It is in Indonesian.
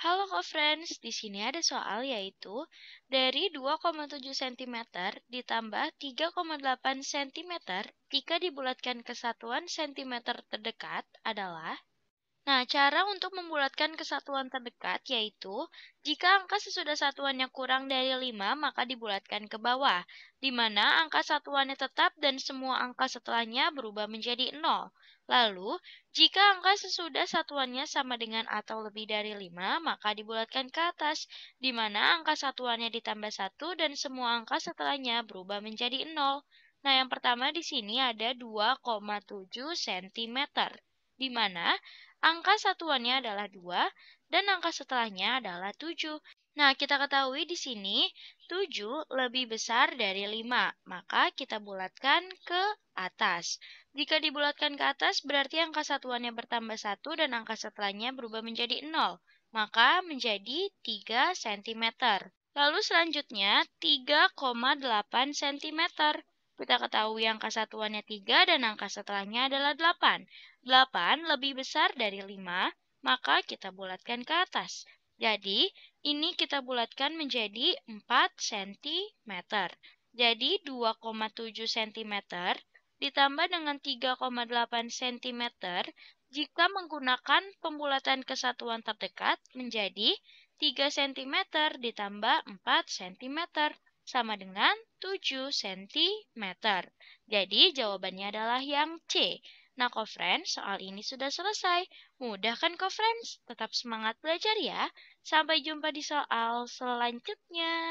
Halo co-friends, di sini ada soal yaitu dari 2,7 cm ditambah 3,8 cm jika dibulatkan ke satuan cm terdekat adalah Nah, cara untuk membulatkan kesatuan terdekat yaitu jika angka sesudah satuannya kurang dari 5 maka dibulatkan ke bawah, di mana angka satuannya tetap dan semua angka setelahnya berubah menjadi 0. Lalu, jika angka sesudah satuannya sama dengan atau lebih dari 5 maka dibulatkan ke atas, di mana angka satuannya ditambah 1 dan semua angka setelahnya berubah menjadi 0. Nah, yang pertama di sini ada 2,7 cm, di mana Angka satuannya adalah 2 dan angka setelahnya adalah 7. Nah, kita ketahui di sini 7 lebih besar dari 5, maka kita bulatkan ke atas. Jika dibulatkan ke atas, berarti angka satuannya bertambah 1 dan angka setelahnya berubah menjadi 0, maka menjadi 3 cm. Lalu selanjutnya 3,8 cm. Kita ketahui angka satuannya 3 dan angka setelahnya adalah 8. 8 lebih besar dari 5, maka kita bulatkan ke atas. Jadi, ini kita bulatkan menjadi 4 cm. Jadi, 2,7 cm ditambah dengan 3,8 cm jika menggunakan pembulatan kesatuan terdekat menjadi 3 cm ditambah 4 cm sama dengan 7 cm. Jadi jawabannya adalah yang C. Nah, co-friends, soal ini sudah selesai. Mudah kan, co-friends? Tetap semangat belajar ya. Sampai jumpa di soal selanjutnya.